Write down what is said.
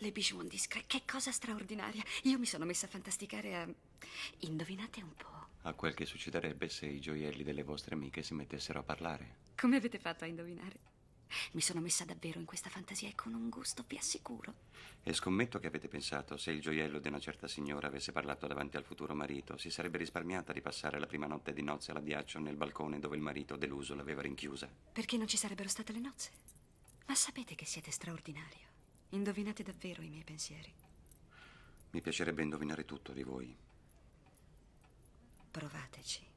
Le Bichon Discre, che cosa straordinaria. Io mi sono messa a fantasticare a... Ehm, indovinate un po'. A quel che succederebbe se i gioielli delle vostre amiche si mettessero a parlare. Come avete fatto a indovinare? Mi sono messa davvero in questa fantasia e con un gusto, vi assicuro. E scommetto che avete pensato, se il gioiello di una certa signora avesse parlato davanti al futuro marito, si sarebbe risparmiata di passare la prima notte di nozze alla ghiaccio nel balcone dove il marito deluso l'aveva rinchiusa. Perché non ci sarebbero state le nozze? Ma sapete che siete straordinario. Indovinate davvero i miei pensieri. Mi piacerebbe indovinare tutto di voi. Provateci.